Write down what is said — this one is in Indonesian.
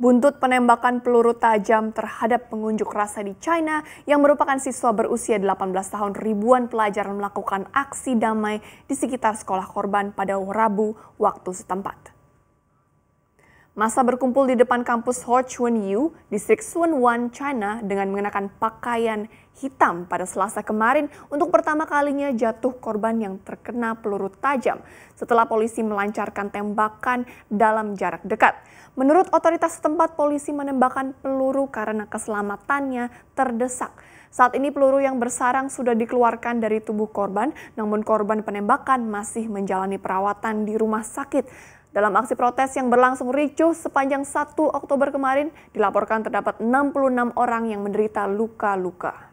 Buntut penembakan peluru tajam terhadap pengunjuk rasa di China yang merupakan siswa berusia 18 tahun ribuan pelajar melakukan aksi damai di sekitar sekolah korban pada Rabu waktu setempat. Masa berkumpul di depan kampus Ho Chun Yu, distrik Sun Wan, China dengan mengenakan pakaian hitam pada selasa kemarin untuk pertama kalinya jatuh korban yang terkena peluru tajam setelah polisi melancarkan tembakan dalam jarak dekat. Menurut otoritas setempat, polisi menembakkan peluru karena keselamatannya terdesak. Saat ini peluru yang bersarang sudah dikeluarkan dari tubuh korban, namun korban penembakan masih menjalani perawatan di rumah sakit. Dalam aksi protes yang berlangsung ricuh sepanjang 1 Oktober kemarin, dilaporkan terdapat 66 orang yang menderita luka-luka.